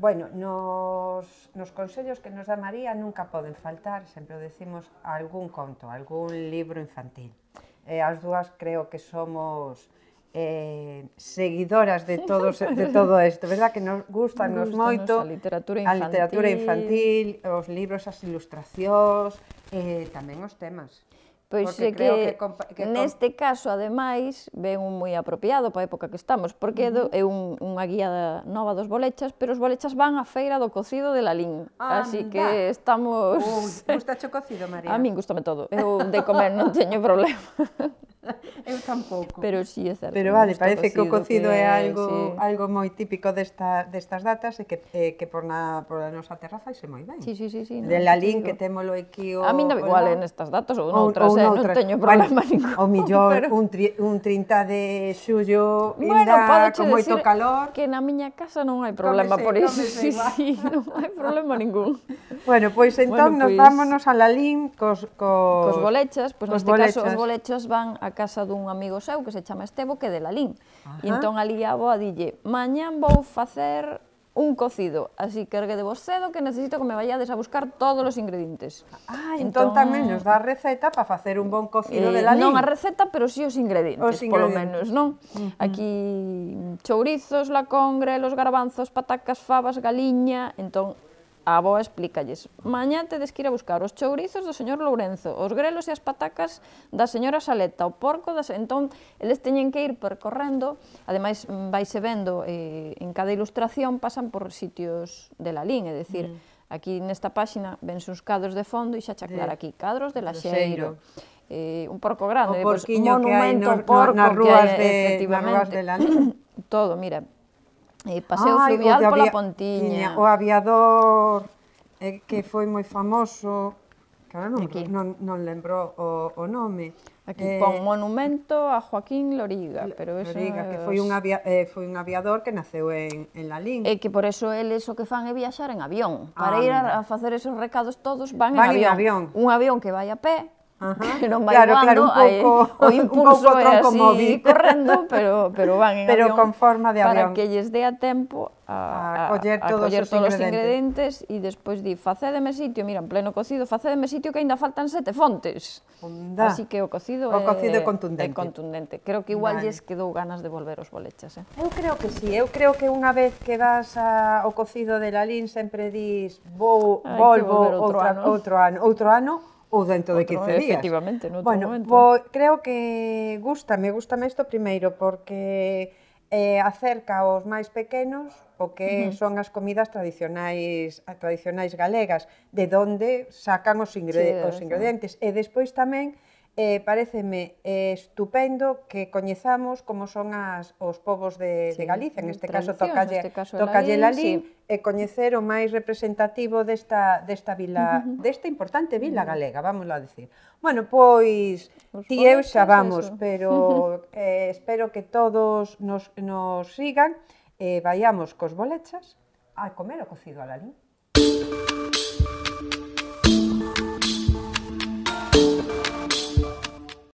Bueno, nos, nos consellos que nos da María nunca poden faltar, sempre o decimos, algún conto, algún libro infantil. Eh, as dúas creo que somos eh, seguidoras de, todos, de todo isto, verdad? Que nos gustan nos moito a literatura infantil, a literatura infantil os libros, as ilustracións, eh, tamén os temas. Pois porque é creo que, que, neste caso, ademais, ven un moi apropiado para a época que estamos, porque uh -huh. é un, unha guía da, nova dos bolechas, pero os bolechas van á feira do cocido de Lalín. Ah, así anda. que estamos... Uh, gusta o cocido, María? A min gustame todo. Eu de comer non teño problema. Eu tampouco. Pero si sí, é certo. Pero vale, parece que o cocido que é algo sí. algo moi típico desta, destas datas e que, eh, que por, na, por a nosa terra faise moi ben. Sí, sí, sí. sí de no, lin que témolo aquí o... A mí da igual en estas datas ou noutras, ou, ou eh, non teño problema bueno, ningún. O millor pero... un, tri, un 30 de xullo, bueno, con moito calor... que na miña casa non hai problema comese, por iso. Sí, si, sí, non hai problema ningún. bueno, pois pues, entón bueno, pues, nos pois vámonos a la cos... Cos, cos bolechas, pois pues, neste caso os bolechas van a casa dun un amigo seu que se chama Estevo que de Lalín. Ajá. E entón ali a boa dille, mañan vou facer un cocido, así que ergue de vos cedo que necesito que me vayades a buscar todos os ingredientes. Ah, entón, entón tamén nos dá a receta para facer un bon cocido eh, de lalín. Non a receta, pero si sí os ingredientes, os ingredientes. polo menos, non? Uh -huh. Aquí chourizos, lacón, grelos, garbanzos, patacas, fabas, galiña, entón A avoa explícalles. Mañá tedes que ir a buscar os chourizos do señor Lourenzo, os grelos e as patacas da señora Saleta, o porco das... Entón, eles teñen que ir percorrendo, ademais mm, vaise vendo eh, en cada ilustración pasan por sitios de Lalín, é dicir, mm. aquí nesta páxina vense uns cadros de fondo e xa chaclar aquí, cadros de Laxeiro. Eh, un porco grande, o porquiño pues, monumento que hai no, porco no, nas rúas de, nas rúas de Lalín. Todo, mira, E eh, paseo Ai, fluvial avia... pola Pontiña. O aviador eh, que foi moi famoso, claro, non, Aquí. non, non lembro o, o nome. Aquí eh, pon monumento a Joaquín Loriga, pero eso Loriga, que foi un, avia, eh, foi un aviador que naceu en, en Lalín. E que por eso eles o que fan é viaxar en avión. Para ah, ir a, a facer esos recados todos van, van en avión. En avión. Un avión que vai a pé, Ajá. Pero claro, claro, un poco, o impulso un poco é así móvil. correndo, pero, pero van en pero avión con forma de avión. para que lles dea tempo a, a, a todos, a coller todos os ingredientes e despois di, facédeme sitio, mira, en pleno cocido, facédeme sitio que aínda faltan sete fontes. Onda. Así que o cocido, o cocido é, eh, é, contundente. é eh, contundente. Creo que igual vale. quedou ganas de volver os bolechas. Eh? Eu creo que sí, eu creo que unha vez que vas a, ao cocido de Lalín sempre dis, vou, volvo outro, outro ano. outro ano, outro ano ou dentro de 15 días. Efectivamente, no bueno, momento. Bo, creo que gusta, me gusta isto primeiro porque eh, acerca aos máis pequenos o que uh -huh. son as comidas tradicionais tradicionais galegas, de onde sacan os, ingre sí, os ingredientes. Sí. E despois tamén eh, pareceme eh, estupendo que coñezamos como son as, os povos de, sí, de Galicia, en este caso tocalle, este caso tocalle la sí. e coñecer o máis representativo desta, desta vila, desta importante vila galega, vamos a decir. Bueno, pois, os ti eu xa pois vamos, es pero eh, espero que todos nos, nos sigan, e eh, vayamos cos bolechas a comer o cocido a la